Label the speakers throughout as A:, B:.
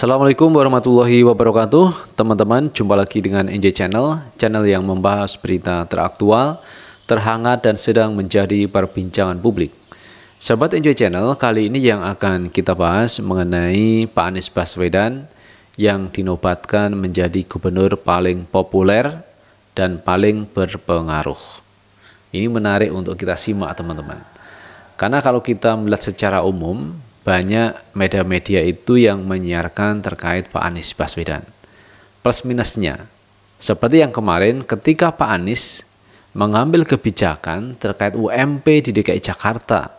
A: Assalamualaikum warahmatullahi wabarakatuh Teman-teman, jumpa lagi dengan NJ Channel Channel yang membahas berita teraktual, terhangat dan sedang menjadi perbincangan publik Sahabat NJ Channel, kali ini yang akan kita bahas mengenai Pak Anies Baswedan Yang dinobatkan menjadi gubernur paling populer dan paling berpengaruh Ini menarik untuk kita simak teman-teman Karena kalau kita melihat secara umum banyak media-media itu yang menyiarkan terkait Pak Anies Baswedan. Plus minusnya, seperti yang kemarin ketika Pak Anies mengambil kebijakan terkait UMP di DKI Jakarta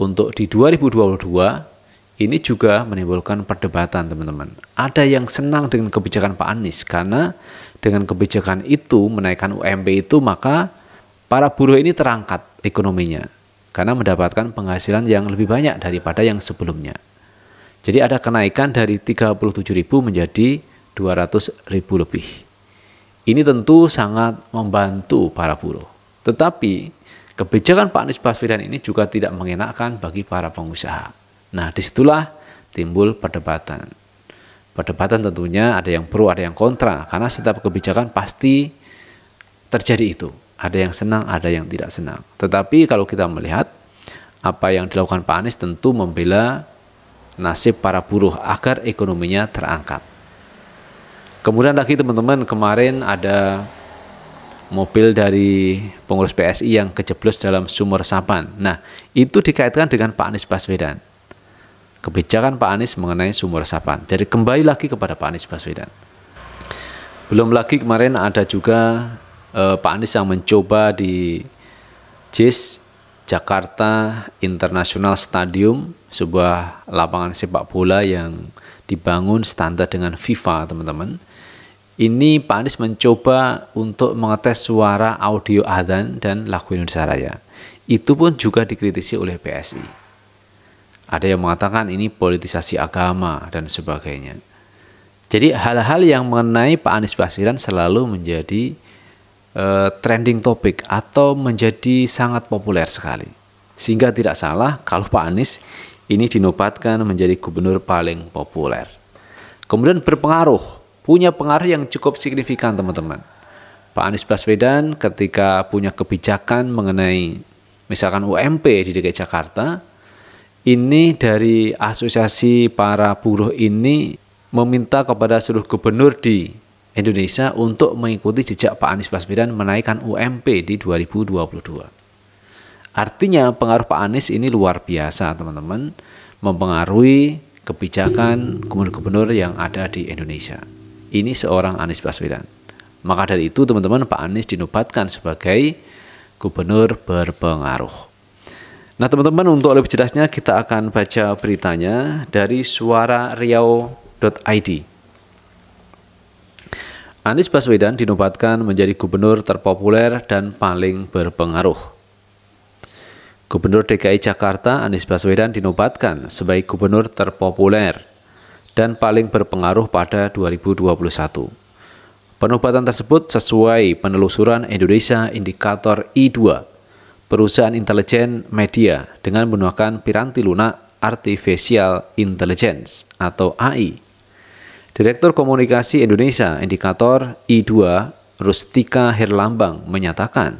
A: untuk di 2022 ini juga menimbulkan perdebatan teman-teman. Ada yang senang dengan kebijakan Pak Anies karena dengan kebijakan itu menaikkan UMP itu maka para buruh ini terangkat ekonominya karena mendapatkan penghasilan yang lebih banyak daripada yang sebelumnya. Jadi ada kenaikan dari 37.000 menjadi 200.000 lebih. Ini tentu sangat membantu para buruh. Tetapi kebijakan Pak Anies Baswedan ini juga tidak mengenakan bagi para pengusaha. Nah disitulah timbul perdebatan. Perdebatan tentunya ada yang pro ada yang kontra karena setiap kebijakan pasti terjadi itu. Ada yang senang, ada yang tidak senang. Tetapi kalau kita melihat apa yang dilakukan Pak Anies tentu membela nasib para buruh agar ekonominya terangkat. Kemudian lagi teman-teman kemarin ada mobil dari pengurus PSI yang kejeblos dalam sumur resapan. Nah, itu dikaitkan dengan Pak Anies Baswedan. Kebijakan Pak Anies mengenai sumur resapan. Jadi kembali lagi kepada Pak Anies Baswedan. Belum lagi kemarin ada juga eh, Pak Anies yang mencoba di JIS Jakarta International Stadium, sebuah lapangan sepak bola yang dibangun standar dengan FIFA, teman-teman. Ini Pak Anies mencoba untuk mengetes suara audio adzan dan lagu Indonesia Raya. Itu pun juga dikritisi oleh PSI. Ada yang mengatakan ini politisasi agama dan sebagainya. Jadi hal-hal yang mengenai Pak Anies Baswedan selalu menjadi Eh, trending topic atau menjadi sangat populer sekali. Sehingga tidak salah kalau Pak Anies ini dinobatkan menjadi gubernur paling populer. Kemudian berpengaruh, punya pengaruh yang cukup signifikan teman-teman. Pak Anies Baswedan ketika punya kebijakan mengenai misalkan UMP di DKI Jakarta, ini dari asosiasi para buruh ini meminta kepada seluruh gubernur di Indonesia untuk mengikuti jejak Pak Anies Baswedan menaikkan UMP di 2022. Artinya pengaruh Pak Anies ini luar biasa teman-teman, mempengaruhi kebijakan gubernur-gubernur yang ada di Indonesia. Ini seorang Anies Baswedan. Maka dari itu teman-teman Pak Anies dinobatkan sebagai gubernur berpengaruh. Nah teman-teman untuk lebih jelasnya kita akan baca beritanya dari suara riau.id. Anies Baswedan dinobatkan menjadi gubernur terpopuler dan paling berpengaruh. Gubernur DKI Jakarta Anies Baswedan dinobatkan sebagai gubernur terpopuler dan paling berpengaruh pada 2021. Penobatan tersebut sesuai penelusuran Indonesia Indikator I2, perusahaan intelijen media dengan menggunakan piranti lunak artificial intelligence atau AI Direktur Komunikasi Indonesia Indikator I2 Rustika Herlambang menyatakan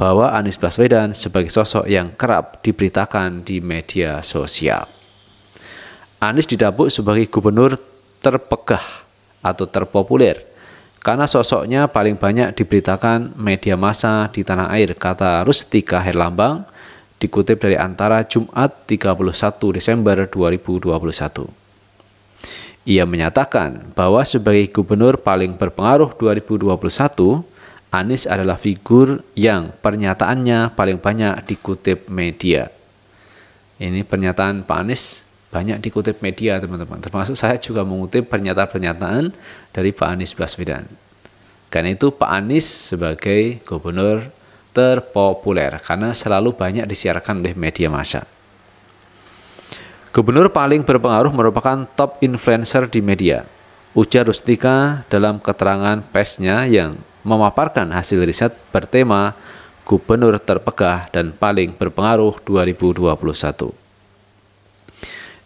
A: bahwa Anies Baswedan sebagai sosok yang kerap diberitakan di media sosial. Anies didapuk sebagai gubernur terpegah atau terpopuler karena sosoknya paling banyak diberitakan media massa di tanah air, kata Rustika Herlambang, dikutip dari antara Jumat 31 Desember 2021. Ia menyatakan bahwa sebagai gubernur paling berpengaruh 2021, Anies adalah figur yang pernyataannya paling banyak dikutip media. Ini pernyataan Pak Anies banyak dikutip media, teman-teman. Termasuk saya juga mengutip pernyataan-pernyataan dari Pak Anies Baswedan. Karena itu Pak Anies sebagai gubernur terpopuler karena selalu banyak disiarkan oleh media massa. Gubernur paling berpengaruh merupakan top influencer di media. Ujar Rustika dalam keterangan pesnya yang memaparkan hasil riset bertema Gubernur Terpegah dan Paling Berpengaruh 2021.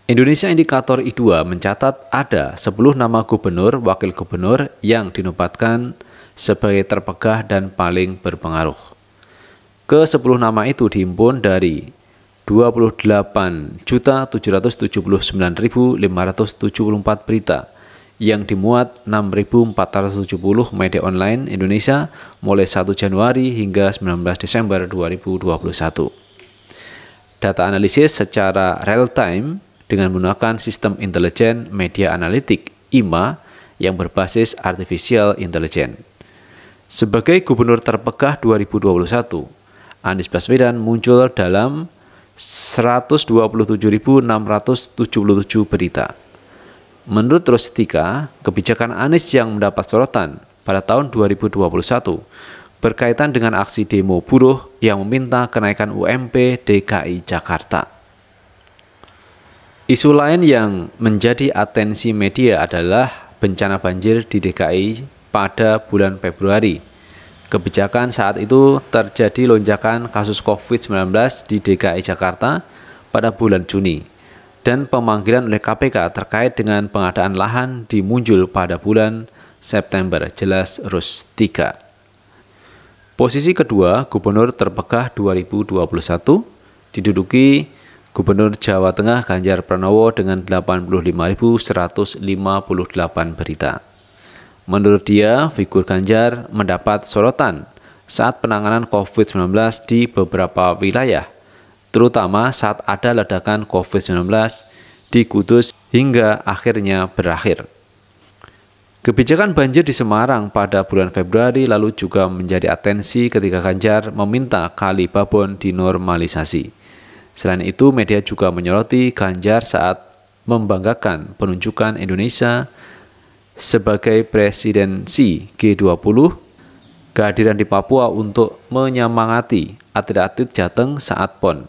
A: Indonesia Indikator I2 mencatat ada 10 nama gubernur, wakil gubernur yang dinobatkan sebagai terpegah dan paling berpengaruh. Ke-10 nama itu dihimpun dari 28.779.574 berita yang dimuat 6.470 media online Indonesia mulai 1 Januari hingga 19 Desember 2021. Data analisis secara real time dengan menggunakan sistem intelijen media analitik IMA yang berbasis artificial intelligence. Sebagai gubernur terpegah 2021, Anies Baswedan muncul dalam 127.677 berita. Menurut Rostika, kebijakan Anies yang mendapat sorotan pada tahun 2021 berkaitan dengan aksi demo buruh yang meminta kenaikan UMP DKI Jakarta. Isu lain yang menjadi atensi media adalah bencana banjir di DKI pada bulan Februari kebijakan saat itu terjadi lonjakan kasus COVID-19 di DKI Jakarta pada bulan Juni dan pemanggilan oleh KPK terkait dengan pengadaan lahan dimuncul pada bulan September, jelas Rustika. Posisi kedua, Gubernur terpegah 2021 diduduki Gubernur Jawa Tengah Ganjar Pranowo dengan 85.158 berita. Menurut dia, figur Ganjar mendapat sorotan saat penanganan COVID-19 di beberapa wilayah, terutama saat ada ledakan COVID-19 di Kudus hingga akhirnya berakhir. Kebijakan banjir di Semarang pada bulan Februari lalu juga menjadi atensi ketika Ganjar meminta Kali Babon dinormalisasi. Selain itu, media juga menyoroti Ganjar saat membanggakan penunjukan Indonesia sebagai presidensi G20 kehadiran di Papua untuk menyemangati atlet-atlet Jateng saat PON.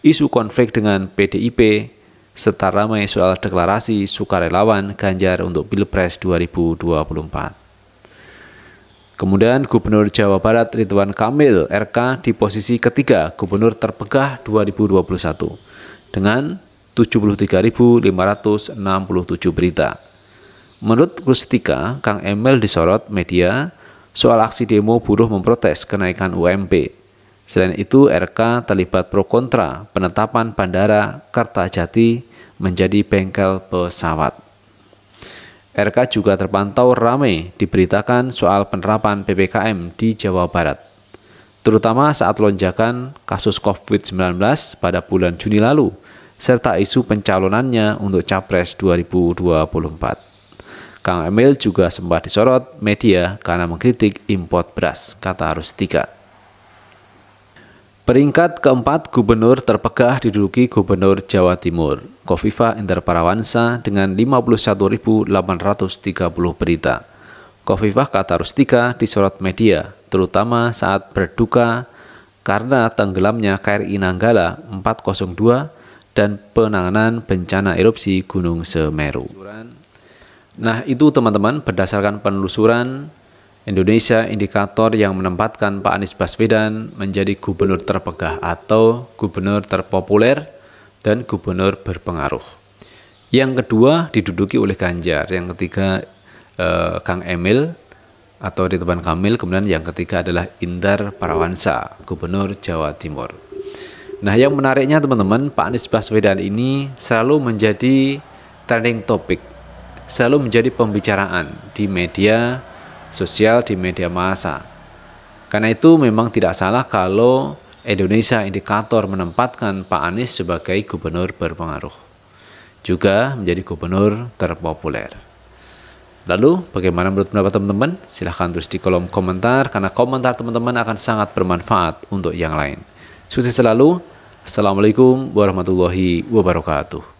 A: Isu konflik dengan PDIP serta ramai soal deklarasi sukarelawan Ganjar untuk Pilpres 2024. Kemudian Gubernur Jawa Barat Ridwan Kamil RK di posisi ketiga Gubernur terpegah 2021 dengan 73.567 berita. Menurut Rustika, Kang Emil disorot media soal aksi demo buruh memprotes kenaikan UMP. Selain itu, RK terlibat pro kontra penetapan Bandara Kertajati menjadi bengkel pesawat. RK juga terpantau ramai diberitakan soal penerapan PPKM di Jawa Barat, terutama saat lonjakan kasus COVID-19 pada bulan Juni lalu, serta isu pencalonannya untuk Capres 2024. Kang Emil juga sempat disorot media karena mengkritik import beras, kata Rustika. Peringkat keempat gubernur terpegah diduduki Gubernur Jawa Timur, Kofifa Indar Parawansa dengan 51.830 berita. Kofifah kata Rustika disorot media, terutama saat berduka karena tenggelamnya KRI Nanggala 402 dan penanganan bencana erupsi Gunung Semeru. Nah, itu teman-teman berdasarkan penelusuran Indonesia indikator yang menempatkan Pak Anies Baswedan menjadi gubernur terpegah atau gubernur terpopuler dan gubernur berpengaruh. Yang kedua diduduki oleh Ganjar, yang ketiga eh, Kang Emil atau Ridwan Kamil, kemudian yang ketiga adalah Indar Parawansa, gubernur Jawa Timur. Nah, yang menariknya teman-teman, Pak Anies Baswedan ini selalu menjadi trending topic selalu menjadi pembicaraan di media sosial, di media massa. Karena itu memang tidak salah kalau Indonesia indikator menempatkan Pak Anies sebagai gubernur berpengaruh. Juga menjadi gubernur terpopuler. Lalu bagaimana menurut pendapat teman-teman? Silahkan tulis di kolom komentar karena komentar teman-teman akan sangat bermanfaat untuk yang lain. Sukses selalu. Assalamualaikum warahmatullahi wabarakatuh.